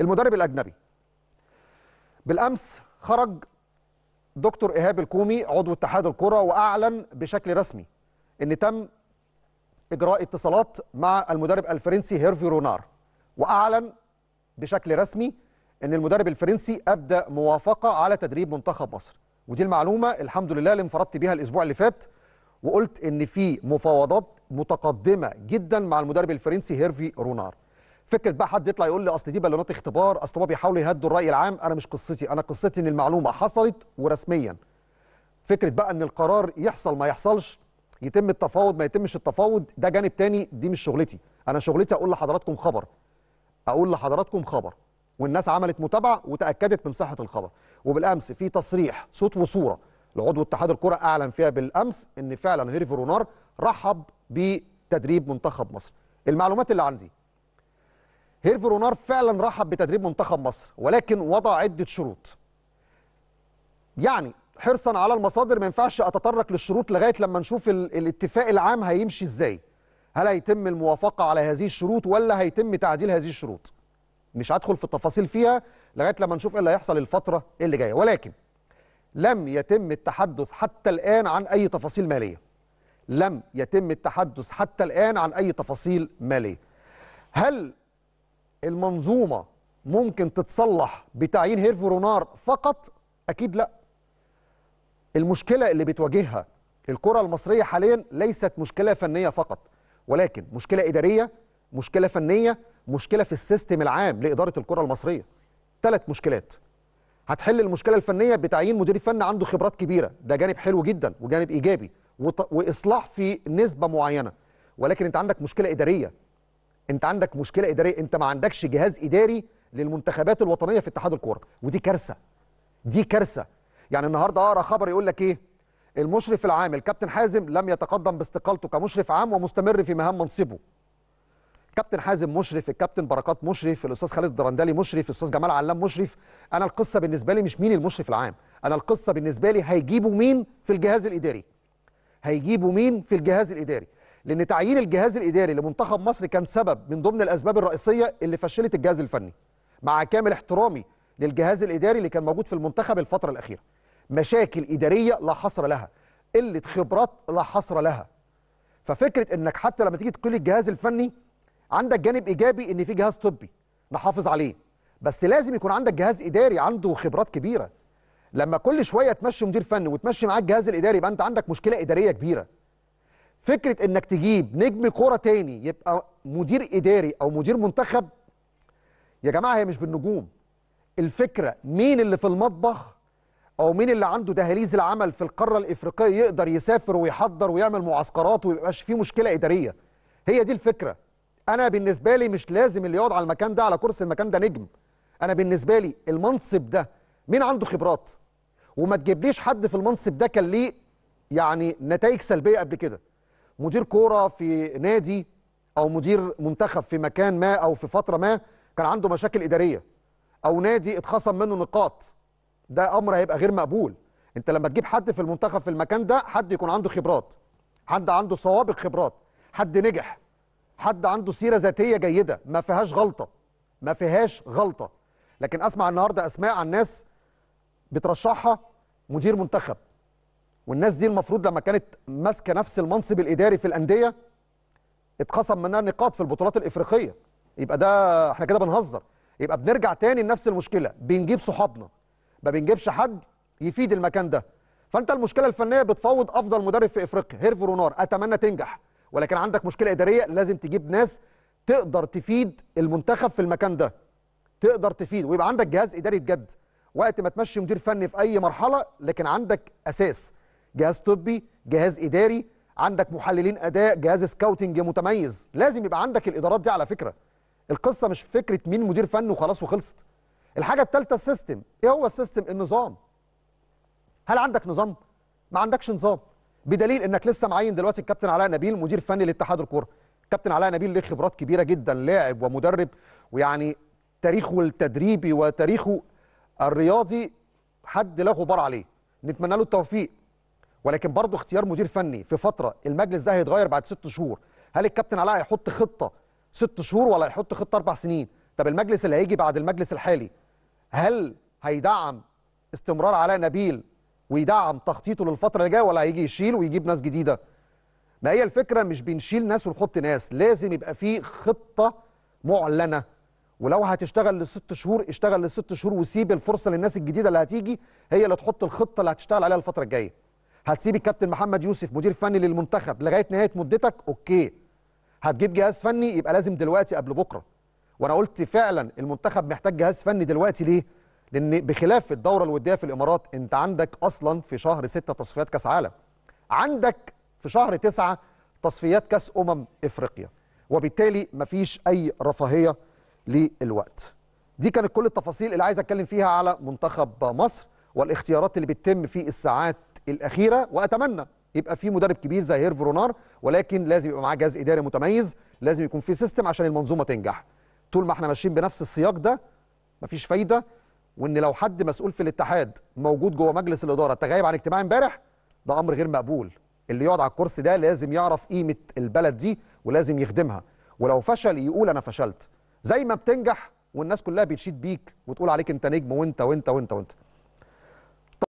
المدرب الاجنبي بالامس خرج دكتور ايهاب الكومي عضو اتحاد الكره واعلن بشكل رسمي ان تم اجراء اتصالات مع المدرب الفرنسي هيرفي رونار واعلن بشكل رسمي ان المدرب الفرنسي ابدى موافقه على تدريب منتخب مصر ودي المعلومه الحمد لله اللي انفردت بيها الاسبوع اللي فات وقلت ان في مفاوضات متقدمه جدا مع المدرب الفرنسي هيرفي رونار فكره بقى حد يطلع يقول لي اصل دي بالونات اختبار اصل هما بيحاولوا يهدوا الراي العام انا مش قصتي انا قصتي ان المعلومه حصلت ورسميا فكره بقى ان القرار يحصل ما يحصلش يتم التفاوض ما يتمش التفاوض ده جانب تاني دي مش شغلتي انا شغلتي اقول لحضراتكم خبر اقول لحضراتكم خبر والناس عملت متابعه وتاكدت من صحه الخبر وبالامس في تصريح صوت وصوره لعضو اتحاد الكره اعلن فيها بالامس ان فعلا هيرفي رونار رحب بتدريب منتخب مصر المعلومات اللي عندي هيرفي رونار فعلا رحب بتدريب منتخب مصر ولكن وضع عده شروط يعني حرصا على المصادر ما ينفعش اتطرق للشروط لغايه لما نشوف الاتفاق العام هيمشي ازاي هل هيتم الموافقه على هذه الشروط ولا هيتم تعديل هذه الشروط مش هدخل في التفاصيل فيها لغايه لما نشوف ايه اللي هيحصل الفتره اللي جايه ولكن لم يتم التحدث حتى الان عن اي تفاصيل ماليه لم يتم التحدث حتى الان عن اي تفاصيل ماليه هل المنظومه ممكن تتصلح بتعيين هيرفي رونار فقط اكيد لا المشكله اللي بتواجهها الكره المصريه حاليا ليست مشكله فنيه فقط ولكن مشكله اداريه مشكله فنيه مشكله في السيستم العام لاداره الكره المصريه ثلاث مشكلات هتحل المشكله الفنيه بتعيين مدير فن عنده خبرات كبيره ده جانب حلو جدا وجانب ايجابي واصلاح في نسبه معينه ولكن انت عندك مشكله اداريه انت عندك مشكله اداريه انت ما عندكش جهاز اداري للمنتخبات الوطنيه في اتحاد الكوره ودي كارثه دي كارثه يعني النهارده اقرا خبر يقول لك ايه المشرف العام الكابتن حازم لم يتقدم باستقالته كمشرف عام ومستمر في مهام منصبه كابتن حازم مشرف الكابتن بركات مشرف الاستاذ خالد الدرندلي مشرف الاستاذ جمال علام مشرف انا القصه بالنسبه لي مش مين المشرف العام انا القصه بالنسبه لي هيجيبوا مين في الجهاز الاداري هيجيبوا مين في الجهاز الاداري لان تعيين الجهاز الاداري لمنتخب مصر كان سبب من ضمن الاسباب الرئيسيه اللي فشلت الجهاز الفني مع كامل احترامي للجهاز الاداري اللي كان موجود في المنتخب الفتره الاخيره مشاكل اداريه لا حصر لها قله خبرات لا حصر لها ففكره انك حتى لما تيجي تقيل الجهاز الفني عندك جانب ايجابي ان في جهاز طبي نحافظ عليه بس لازم يكون عندك جهاز اداري عنده خبرات كبيره لما كل شويه تمشي مدير فني وتمشي معاك الجهاز الاداري يبقى انت عندك مشكله اداريه كبيره فكره انك تجيب نجم كوره تاني يبقى مدير اداري او مدير منتخب يا جماعه هي مش بالنجوم الفكره مين اللي في المطبخ او مين اللي عنده دهاليز العمل في القاره الافريقيه يقدر يسافر ويحضر ويعمل معسكرات ويبقاش فيه مشكله اداريه هي دي الفكره انا بالنسبه لي مش لازم اللي يقعد على المكان ده على كرسي المكان ده نجم انا بالنسبه لي المنصب ده مين عنده خبرات وما تجيبليش حد في المنصب ده كان ليه يعني نتائج سلبيه قبل كده مدير كوره في نادي او مدير منتخب في مكان ما او في فتره ما كان عنده مشاكل اداريه او نادي اتخصم منه نقاط ده امر هيبقى غير مقبول انت لما تجيب حد في المنتخب في المكان ده حد يكون عنده خبرات حد عنده سوابق خبرات حد نجح حد عنده سيره ذاتيه جيده ما فيهاش غلطه ما فيهاش غلطه لكن اسمع النهارده اسماء عن ناس بترشحها مدير منتخب والناس دي المفروض لما كانت ماسكه نفس المنصب الاداري في الانديه اتخصم منها نقاط في البطولات الافريقيه يبقى ده احنا كده بنهزر يبقى بنرجع تاني لنفس المشكله بنجيب صحابنا ما بنجيبش حد يفيد المكان ده فانت المشكله الفنيه بتفوض افضل مدرب في افريقيا هيرف رونار اتمنى تنجح ولكن عندك مشكله اداريه لازم تجيب ناس تقدر تفيد المنتخب في المكان ده تقدر تفيد ويبقى عندك جهاز اداري بجد وقت ما تمشي مدير فني في اي مرحله لكن عندك اساس جهاز طبي جهاز اداري عندك محللين اداء جهاز سكاوتنج متميز لازم يبقى عندك الادارات دي على فكره القصه مش فكره مين مدير فن وخلاص وخلصت الحاجه الثالثه السيستم ايه هو السيستم النظام هل عندك نظام ما عندكش نظام بدليل انك لسه معين دلوقتي الكابتن علاء نبيل مدير فني لاتحاد الكوره كابتن علاء نبيل له خبرات كبيره جدا لاعب ومدرب ويعني تاريخه التدريبي وتاريخه الرياضي حد لا غبار عليه نتمنى له التوفيق ولكن برضه اختيار مدير فني في فتره المجلس ده هيتغير بعد ست شهور هل الكابتن علاء هيحط خطه ست شهور ولا هيحط خطه اربع سنين طب المجلس اللي هيجي بعد المجلس الحالي هل هيدعم استمرار علاء نبيل ويدعم تخطيطه للفتره اللي جايه ولا هيجي يشيل ويجيب ناس جديده ما هي الفكره مش بنشيل ناس ونحط ناس لازم يبقى في خطه معلنه ولو هتشتغل للست شهور اشتغل للست شهور وسيب الفرصه للناس الجديده اللي هتيجي هي اللي تحط الخطه اللي هتشتغل عليها الفتره الجايه هتسيب الكابتن محمد يوسف مدير فني للمنتخب لغايه نهايه مدتك اوكي هتجيب جهاز فني يبقى لازم دلوقتي قبل بكره وانا قلت فعلا المنتخب محتاج جهاز فني دلوقتي ليه لان بخلاف الدوره الوديه في الامارات انت عندك اصلا في شهر 6 تصفيات كاس عالم عندك في شهر 9 تصفيات كاس امم افريقيا وبالتالي مفيش اي رفاهيه للوقت دي كانت كل التفاصيل اللي عايز اتكلم فيها على منتخب مصر والاختيارات اللي بتتم في الساعات الاخيره واتمنى يبقى في مدرب كبير زي هيرف رونار ولكن لازم يبقى معاه جهاز اداري متميز لازم يكون في سيستم عشان المنظومه تنجح طول ما احنا ماشيين بنفس السياق ده مفيش فايده وان لو حد مسؤول في الاتحاد موجود جوه مجلس الاداره تغيب عن اجتماع امبارح ده امر غير مقبول اللي يقعد على الكرسي ده لازم يعرف قيمه البلد دي ولازم يخدمها ولو فشل يقول انا فشلت زي ما بتنجح والناس كلها بتشيد بيك وتقول عليك انت نجم وانت وانت وانت وانت, وانت.